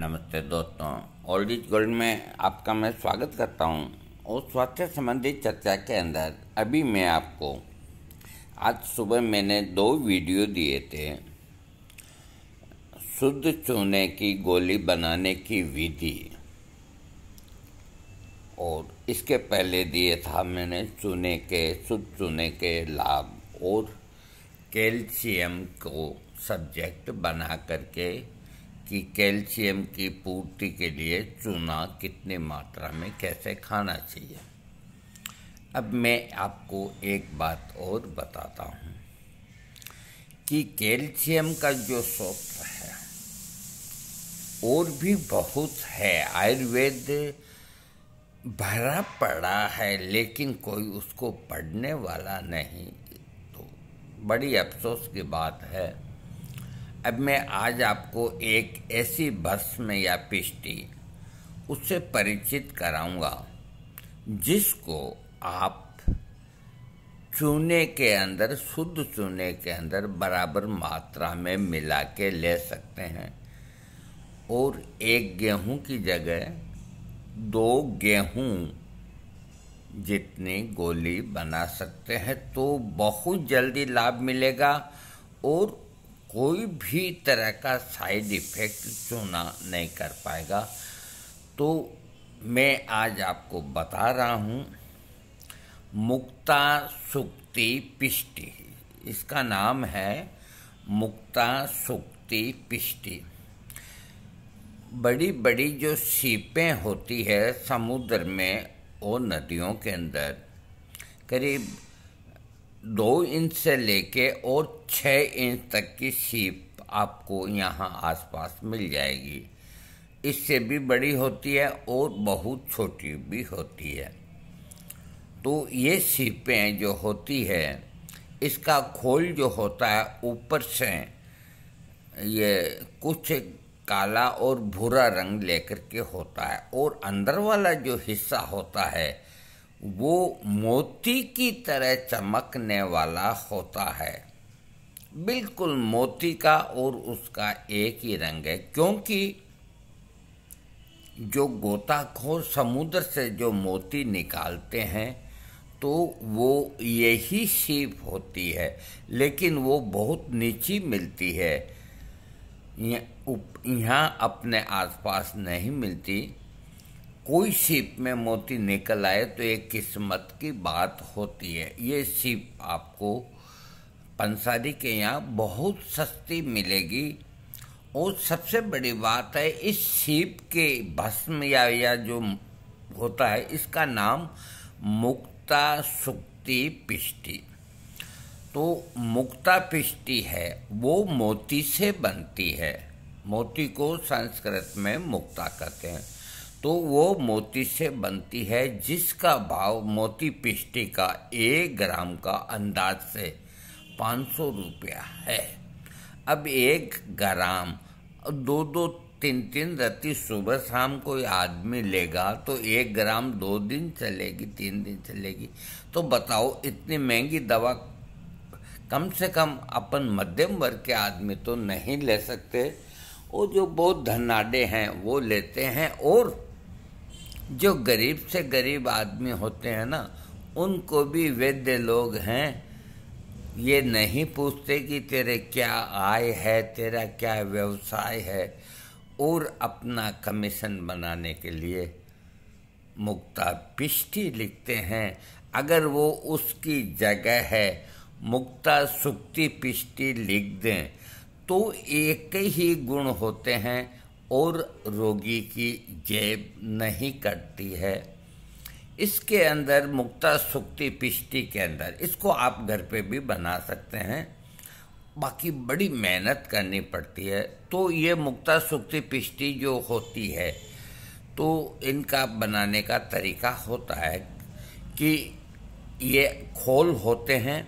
नमस्ते दोस्तों old is gold में आपका मैं स्वागत करता हूँ और स्वास्थ्य संबंधी चर्चा के अंदर अभी मैं आपको आज सुबह मैंने दो वीडियो दिए थे शुद्ध चूने की गोली बनाने की विधि और इसके पहले दिए था मैंने चूने के शुद्ध चूने के लाभ और कैल्शियम को सब्जेक्ट बना करके कि कैल्शियम की पूर्ति के लिए चूना कितने मात्रा में कैसे खाना चाहिए अब मैं आपको एक बात और बताता हूँ कि कैल्शियम का जो सूत्र है और भी बहुत है आयुर्वेद भरा पड़ा है लेकिन कोई उसको पढ़ने वाला नहीं तो बड़ी अफसोस की बात है अब मैं आज आपको एक ऐसी भस्म या पिष्टी उससे परिचित कराऊंगा जिसको आप चूने के अंदर शुद्ध चूने के अंदर बराबर मात्रा में मिला के ले सकते हैं और एक गेहूं की जगह दो गेहूं जितनी गोली बना सकते हैं तो बहुत जल्दी लाभ मिलेगा और कोई भी तरह का साइड इफ़ेक्ट चुना नहीं कर पाएगा तो मैं आज आपको बता रहा हूँ मुक्ता सुक्ति पिष्टि इसका नाम है मुक्ता सुक्ति पिष्टि बड़ी बड़ी जो सीपें होती है समुद्र में और नदियों के अंदर करीब दो इंच से लेके और छः इंच तक की सीप आपको यहाँ आसपास मिल जाएगी इससे भी बड़ी होती है और बहुत छोटी भी होती है तो ये सीपें जो होती है इसका खोल जो होता है ऊपर से ये कुछ काला और भूरा रंग लेकर के होता है और अंदर वाला जो हिस्सा होता है वो मोती की तरह चमकने वाला होता है बिल्कुल मोती का और उसका एक ही रंग है क्योंकि जो गोताखोर समुद्र से जो मोती निकालते हैं तो वो यही शीप होती है लेकिन वो बहुत नीची मिलती है यहाँ अपने आसपास नहीं मिलती कोई सीप में मोती निकल आए तो एक किस्मत की बात होती है ये सीप आपको पंसारी के यहाँ बहुत सस्ती मिलेगी और सबसे बड़ी बात है इस सीप के भस्म या या जो होता है इसका नाम मुक्ता सुक्ति पिष्टी तो मुक्ता पिष्टी है वो मोती से बनती है मोती को संस्कृत में मुक्ता कहते हैं तो वो मोती से बनती है जिसका भाव मोती पिष्टी का एक ग्राम का अंदाज से पाँच सौ रुपया है अब एक ग्राम दो दो तीन तीन रत्ती सुबह शाम कोई आदमी लेगा तो एक ग्राम दो दिन चलेगी तीन दिन चलेगी तो बताओ इतनी महंगी दवा कम से कम अपन मध्यम वर्ग के आदमी तो नहीं ले सकते वो जो बहुत धनाडे हैं वो लेते हैं और जो गरीब से गरीब आदमी होते हैं ना उनको भी वैद्य लोग हैं ये नहीं पूछते कि तेरे क्या आय है तेरा क्या व्यवसाय है और अपना कमीशन बनाने के लिए मुक्ता पिष्टि लिखते हैं अगर वो उसकी जगह है मुक्ता सुक्ति पिष्टि लिख दें तो एक ही गुण होते हैं और रोगी की जेब नहीं कटती है इसके अंदर मुक्ता सुक्ति पिष्टि के अंदर इसको आप घर पे भी बना सकते हैं बाकी बड़ी मेहनत करनी पड़ती है तो ये मुक्ता सुक्ति पिष्टि जो होती है तो इनका बनाने का तरीका होता है कि ये खोल होते हैं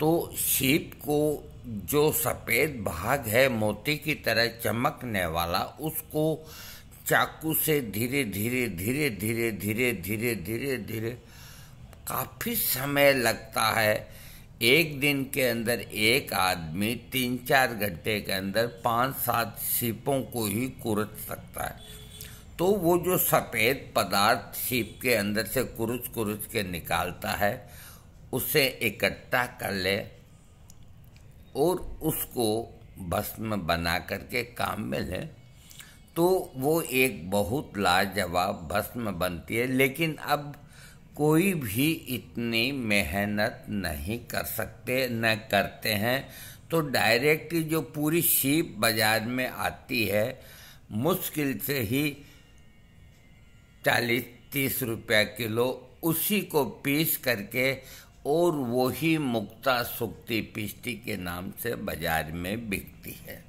तो शीप को जो सफ़ेद भाग है मोती की तरह चमकने वाला उसको चाकू से धीरे धीरे धीरे धीरे धीरे धीरे धीरे धीरे काफ़ी समय लगता है एक दिन के अंदर एक आदमी तीन चार घंटे के अंदर पांच सात सीपों को ही कुरच सकता है तो वो जो सफ़ेद पदार्थ सीप के अंदर से कुरुच कुरुच के निकालता है उसे इकट्ठा कर ले और उसको भस्म बना करके काम में लें तो वो एक बहुत लाजवाब भस्म बनती है लेकिन अब कोई भी इतनी मेहनत नहीं कर सकते न करते हैं तो डायरेक्ट जो पूरी शीप बाज़ार में आती है मुश्किल से ही चालीस तीस रुपया किलो उसी को पीस करके और वही मुक्ता सुक्ति पिष्टी के नाम से बाजार में बिकती है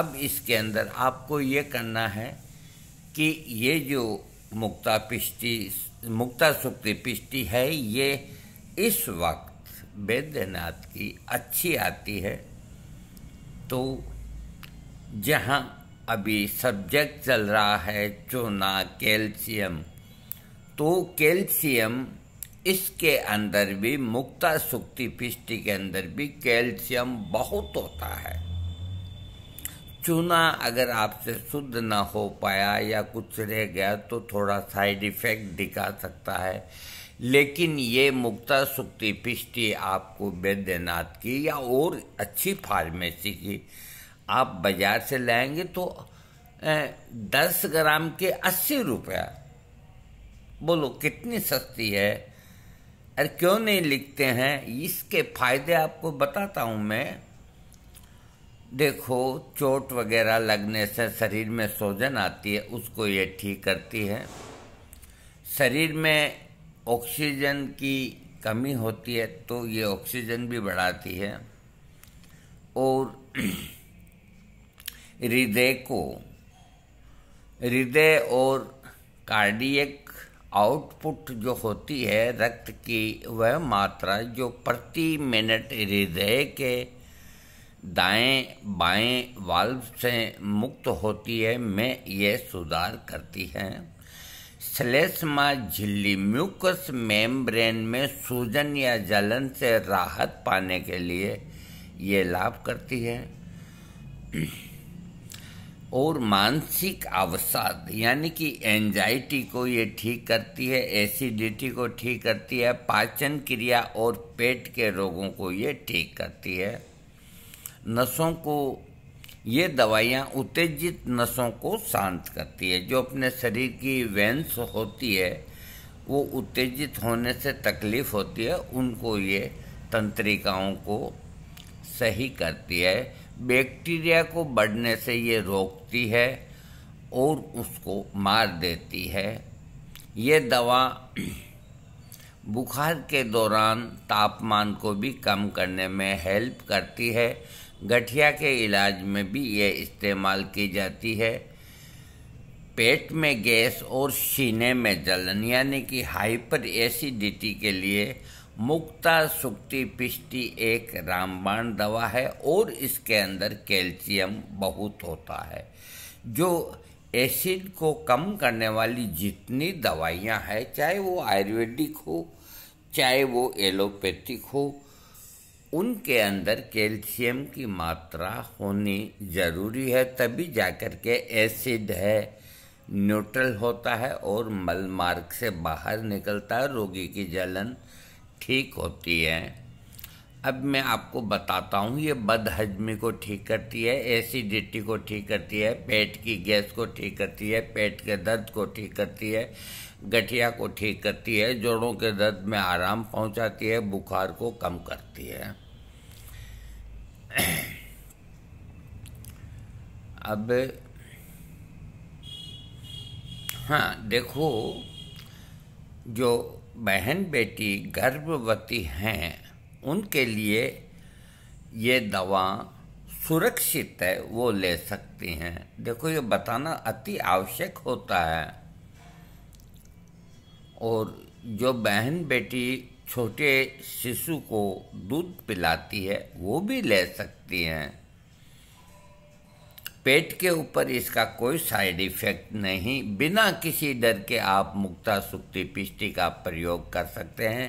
अब इसके अंदर आपको ये करना है कि ये जो मुक्ता पिष्टी मुक्ता सुक्ति पिष्टी है ये इस वक्त वैद्यनाथ की अच्छी आती है तो जहाँ अभी सब्जेक्ट चल रहा है चूना कैल्शियम तो कैल्शियम इसके अंदर भी मुक्ता सुक्ति पिष्टि के अंदर भी कैल्शियम बहुत होता है चूना अगर आपसे शुद्ध ना हो पाया या कुछ रह गया तो थोड़ा साइड इफेक्ट दिखा सकता है लेकिन ये मुक्ता सुक्ति पिष्टि आपको वैद्यनाथ की या और अच्छी फार्मेसी की आप बाजार से लाएंगे तो दस ग्राम के अस्सी रुपया बोलो कितनी सस्ती है अरे क्यों नहीं लिखते हैं इसके फायदे आपको बताता हूँ मैं देखो चोट वगैरह लगने से शरीर में सोजन आती है उसको ये ठीक करती है शरीर में ऑक्सीजन की कमी होती है तो ये ऑक्सीजन भी बढ़ाती है और हृदय को हृदय और कार्डियक आउटपुट जो होती है रक्त की वह मात्रा जो प्रति मिनट हृदय के दाएं बाएं वाल्व से मुक्त होती है में यह सुधार करती है स्लेस्मा झिल्ली म्यूकस मेम्ब्रेन में सूजन या जलन से राहत पाने के लिए ये लाभ करती है और मानसिक अवसाद यानी कि एंजाइटी को ये ठीक करती है एसिडिटी को ठीक करती है पाचन क्रिया और पेट के रोगों को ये ठीक करती है नसों को ये दवाइयाँ उत्तेजित नसों को शांत करती है जो अपने शरीर की वेंस होती है वो उत्तेजित होने से तकलीफ होती है उनको ये तंत्रिकाओं को सही करती है बैक्टीरिया को बढ़ने से ये रोकती है और उसको मार देती है ये दवा बुखार के दौरान तापमान को भी कम करने में हेल्प करती है गठिया के इलाज में भी ये इस्तेमाल की जाती है पेट में गैस और सीने में जलन यानी कि हाइपर एसिडिटी के लिए मुक्ता सुक्ति पिष्टी एक रामबाण दवा है और इसके अंदर कैल्शियम बहुत होता है जो एसिड को कम करने वाली जितनी दवाइयाँ हैं चाहे वो आयुर्वेदिक हो चाहे वो एलोपैथिक हो उनके अंदर कैल्शियम की मात्रा होनी ज़रूरी है तभी जाकर के एसिड है न्यूट्रल होता है और मल मार्ग से बाहर निकलता है रोगी की जलन ठीक होती है अब मैं आपको बताता हूँ ये बदहजमी को ठीक करती है एसिडिटी को ठीक करती है पेट की गैस को ठीक करती है पेट के दर्द को ठीक करती है गठिया को ठीक करती है जोड़ों के दर्द में आराम पहुँचाती है बुखार को कम करती है अब हाँ देखो जो बहन बेटी गर्भवती हैं उनके लिए ये दवा सुरक्षित है वो ले सकती हैं देखो ये बताना अति आवश्यक होता है और जो बहन बेटी छोटे शिशु को दूध पिलाती है वो भी ले सकती हैं पेट के ऊपर इसका कोई साइड इफेक्ट नहीं बिना किसी डर के आप मुक्ता सुक्ति पिष्टि का प्रयोग कर सकते हैं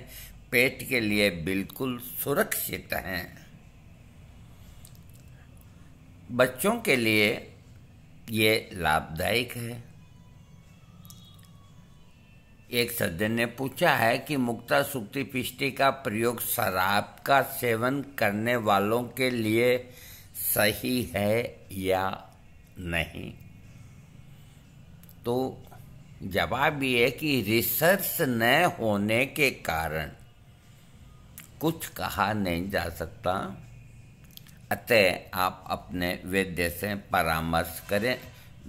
पेट के लिए बिल्कुल सुरक्षित हैं बच्चों के लिए ये लाभदायक है एक सज्जन ने पूछा है कि मुक्ता सुक्ति पिष्टि का प्रयोग शराब का सेवन करने वालों के लिए सही है या नहीं तो जवाब ये है कि रिसर्च न होने के कारण कुछ कहा नहीं जा सकता अतः आप अपने वैद्य से परामर्श करें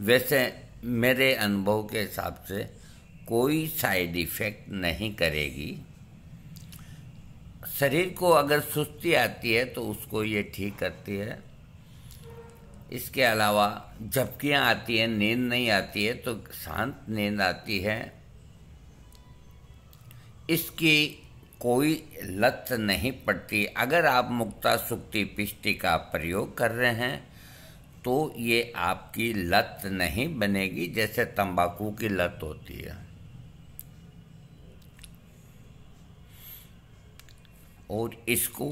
वैसे मेरे अनुभव के हिसाब से कोई साइड इफ़ेक्ट नहीं करेगी शरीर को अगर सुस्ती आती है तो उसको ये ठीक करती है इसके अलावा झपकियाँ आती हैं नींद नहीं आती है तो शांत नींद आती है इसकी कोई लत नहीं पड़ती अगर आप मुक्ता सुक्ति पिष्टि का प्रयोग कर रहे हैं तो ये आपकी लत नहीं बनेगी जैसे तंबाकू की लत होती है और इसको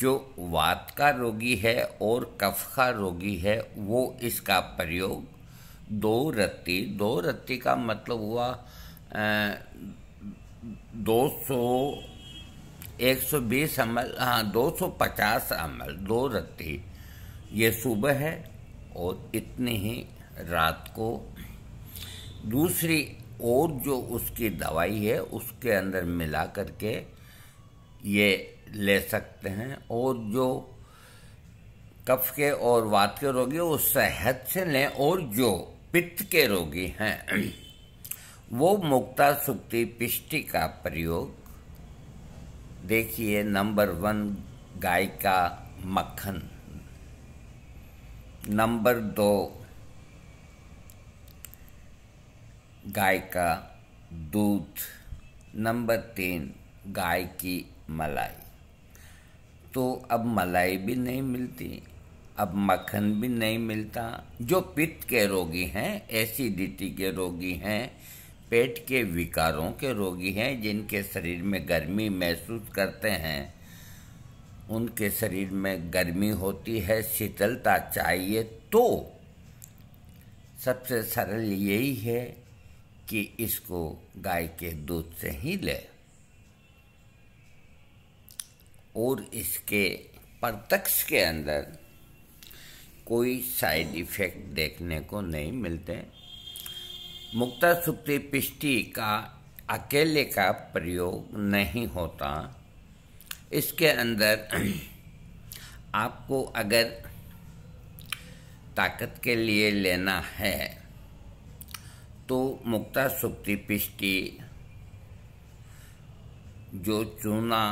जो वात का रोगी है और कफ का रोगी है वो इसका प्रयोग दो रत्ती दो रत्ती का मतलब हुआ दो सौ एक सौ बीस अमल हाँ दो सौ पचास अमल दो रत्ती ये सुबह है और इतनी ही रात को दूसरी और जो उसकी दवाई है उसके अंदर मिला करके ये ले सकते हैं और जो कफ के और वात के रोगी वो सेहत से लें और जो पित्त के रोगी हैं वो मुक्ता सुक्ति पिष्टि का प्रयोग देखिए नंबर वन गाय का मक्खन नंबर दो गाय का दूध नंबर तीन गाय की मलाई तो अब मलाई भी नहीं मिलती अब मक्खन भी नहीं मिलता जो पित्त के रोगी हैं एसिडिटी के रोगी हैं पेट के विकारों के रोगी हैं जिनके शरीर में गर्मी महसूस करते हैं उनके शरीर में गर्मी होती है शीतलता चाहिए तो सबसे सरल यही है कि इसको गाय के दूध से ही ले और इसके प्रत्यक्ष के अंदर कोई साइड इफ़ेक्ट देखने को नहीं मिलते मुक्ता सुप्ति पिष्टि का अकेले का प्रयोग नहीं होता इसके अंदर आपको अगर ताकत के लिए लेना है तो मुक्ता सुप्ति पिष्टि जो चूना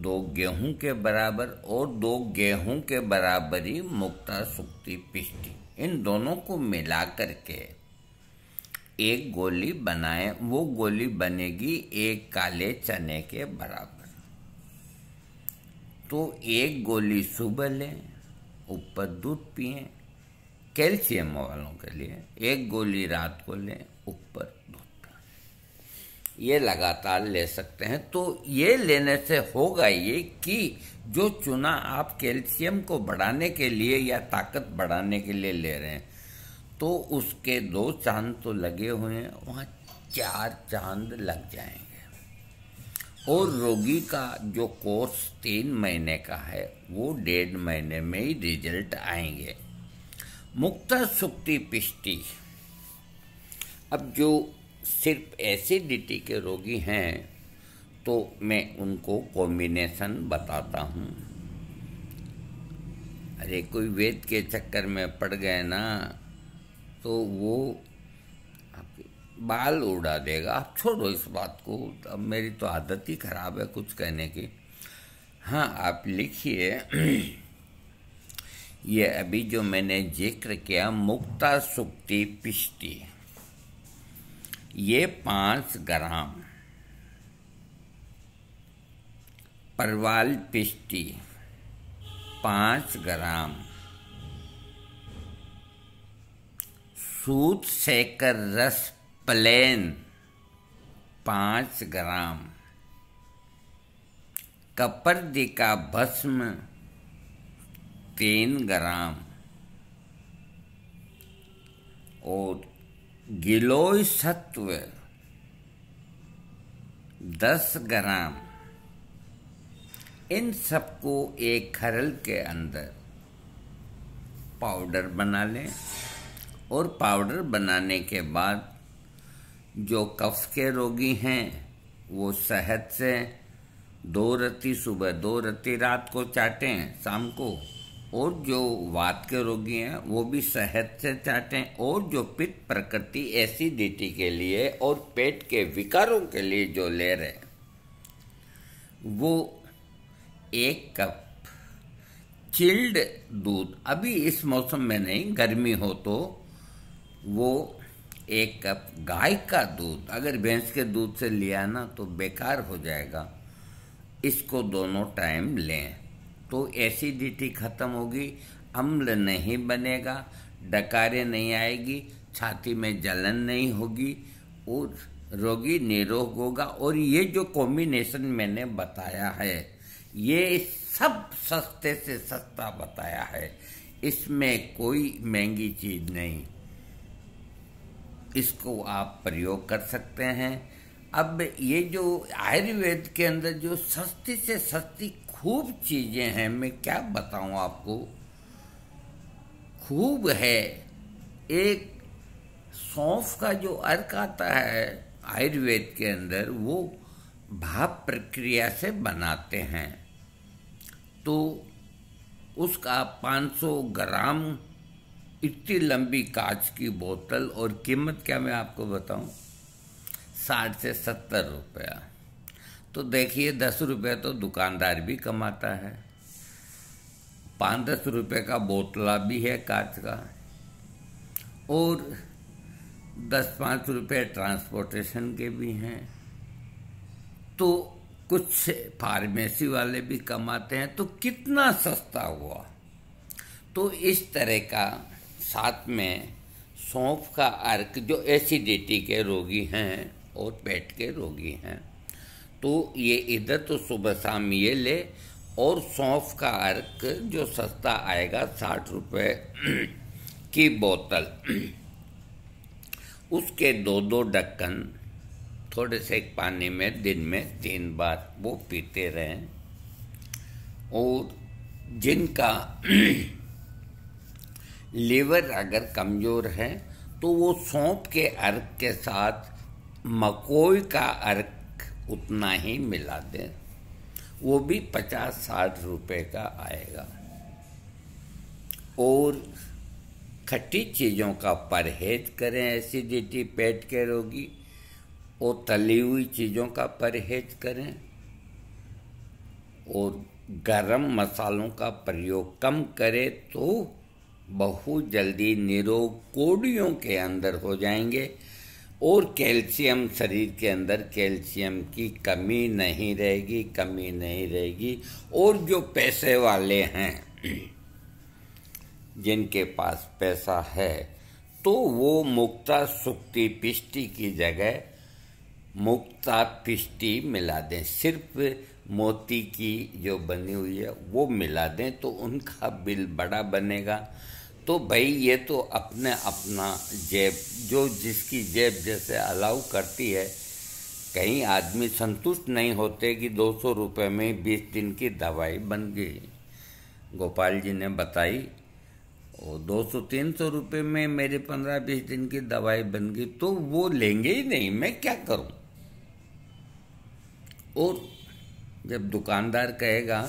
दो गेहूं के बराबर और दो गेहूं के बराबरी मुक्ता सुक्ति पिष्टी इन दोनों को मिला करके एक गोली बनाए वो गोली बनेगी एक काले चने के बराबर तो एक गोली सुबह लें ऊपर दूध पिए कैल्शियम वालों के लिए एक गोली रात को लें ऊपर ये लगातार ले सकते हैं तो ये लेने से होगा ये कि जो चूना आप कैल्शियम को बढ़ाने के लिए या ताकत बढ़ाने के लिए ले रहे हैं तो उसके दो चांद तो लगे हुए हैं वहाँ चार चांद लग जाएंगे और रोगी का जो कोर्स तीन महीने का है वो डेढ़ महीने में ही रिजल्ट आएंगे मुक्ता सुक्ति पिष्टि अब जो सिर्फ एसिडिटी के रोगी हैं तो मैं उनको कॉम्बिनेशन बताता हूँ अरे कोई वेद के चक्कर में पड़ गए ना तो वो बाल उड़ा देगा आप छोड़ो इस बात को अब मेरी तो आदत ही खराब है कुछ कहने की हाँ आप लिखिए ये अभी जो मैंने जिक्र किया मुक्ता सुक्ति पिश्ती ये पाँच ग्राम परवाल पिस्टी पाँच ग्राम सूत सेकर रस प्लेन पाँच ग्राम कपरदी का भस्म तीन ग्राम और गिलोय सत्व दस ग्राम इन सबको एक खरल के अंदर पाउडर बना लें और पाउडर बनाने के बाद जो कफ के रोगी हैं वो शहद से दो रत्ती सुबह दो रत्ती रात को चाटें शाम को और जो वात के रोगी हैं वो भी सेहत से चाटें और जो पित्त प्रकृति एसिडिटी के लिए और पेट के विकारों के लिए जो ले रहे हैं वो एक कप चिल्ड दूध अभी इस मौसम में नहीं गर्मी हो तो वो एक कप गाय का दूध अगर भैंस के दूध से लिया ना तो बेकार हो जाएगा इसको दोनों टाइम लें तो एसिडिटी खत्म होगी अम्ल नहीं बनेगा डकारे नहीं आएगी छाती में जलन नहीं होगी और रोगी निरोग होगा और ये जो कॉम्बिनेशन मैंने बताया है ये सब सस्ते से सस्ता बताया है इसमें कोई महंगी चीज नहीं इसको आप प्रयोग कर सकते हैं अब ये जो आयुर्वेद के अंदर जो सस्ती से सस्ती खूब चीज़ें हैं मैं क्या बताऊं आपको खूब है एक सौंफ का जो अर्क आता है आयुर्वेद के अंदर वो भाप प्रक्रिया से बनाते हैं तो उसका 500 ग्राम इतनी लंबी कांच की बोतल और कीमत क्या मैं आपको बताऊं साठ से सत्तर रुपया तो देखिए दस रुपये तो दुकानदार भी कमाता है पाँच दस रुपये का बोतला भी है कांच का और दस पाँच रुपये ट्रांसपोर्टेशन के भी हैं तो कुछ फार्मेसी वाले भी कमाते हैं तो कितना सस्ता हुआ तो इस तरह का साथ में सौंफ का अर्क जो एसिडिटी के रोगी हैं और पेट के रोगी हैं तो ये इधर तो सुबह शाम ये ले और सौंफ का अर्क जो सस्ता आएगा साठ रुपये की बोतल उसके दो दो ढक्कन थोड़े से पानी में दिन में तीन बार वो पीते रहें और जिनका लीवर अगर कमज़ोर है तो वो सौंप के अर्क के साथ मकोई का अर्क उतना ही मिला दें वो भी पचास साठ रुपए का आएगा और खट्टी चीज़ों का परहेज करें एसिडिटी पेट के रोगी और तली हुई चीज़ों का परहेज करें और गरम मसालों का प्रयोग कम करें तो बहुत जल्दी निरोग कोडियों के अंदर हो जाएंगे और कैल्शियम शरीर के अंदर कैल्शियम की कमी नहीं रहेगी कमी नहीं रहेगी और जो पैसे वाले हैं जिनके पास पैसा है तो वो मुक्ता सुक्ति पिष्टि की जगह मुक्ता पिष्टि मिला दें सिर्फ मोती की जो बनी हुई है वो मिला दें तो उनका बिल बड़ा बनेगा तो भाई ये तो अपने अपना जेब जो जिसकी जेब जैसे अलाउ करती है कहीं आदमी संतुष्ट नहीं होते कि दो सौ रुपये में बीस दिन की दवाई बन गई गोपाल जी ने बताई वो दो सौ तीन सौ रुपये में मेरे पंद्रह बीस दिन की दवाई बन गई तो वो लेंगे ही नहीं मैं क्या करूं और जब दुकानदार कहेगा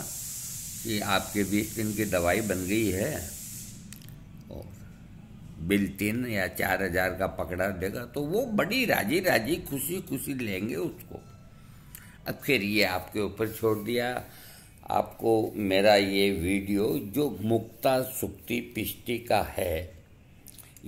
कि आपके बीस दिन की दवाई बन गई है बिल तीन या चार हजार का पकड़ा देगा तो वो बड़ी राजी राजी खुशी खुशी लेंगे उसको अब फिर ये आपके ऊपर छोड़ दिया आपको मेरा ये वीडियो जो मुक्ता सुक्ति पिष्टि का है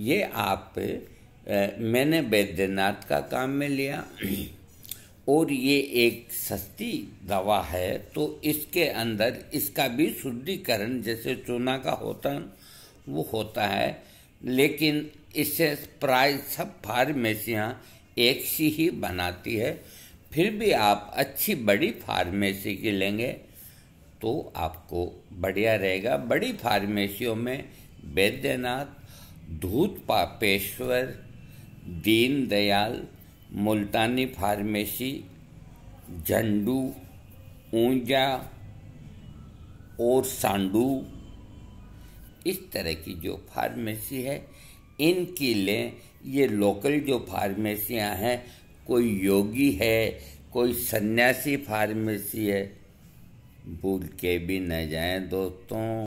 ये आप ए, मैंने बैद्यनाथ का काम में लिया और ये एक सस्ती दवा है तो इसके अंदर इसका भी शुद्धिकरण जैसे चूना का होता वो होता है लेकिन इससे प्राय सब फार्मेसियाँ एक सी ही बनाती है फिर भी आप अच्छी बड़ी फार्मेसी की लेंगे तो आपको बढ़िया रहेगा बड़ी फार्मेसियों में वैद्यनाथ धूत पापेश्वर दीनदयाल मुल्तानी फार्मेसी झंडू ऊंजा और सांडू इस तरह की जो फार्मेसी है इनकी लें ये लोकल जो फार्मेसियाँ हैं कोई योगी है कोई सन्यासी फार्मेसी है भूल के भी न जाएं दोस्तों